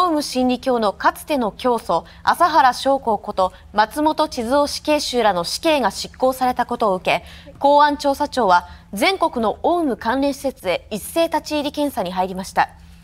オウム真理教のかつての教祖麻原祥子こと松本智津夫死刑囚らの死刑が執行されたことを受け公安調査庁は全国のオウム関連施設へ一斉立ち入り検査に入りました。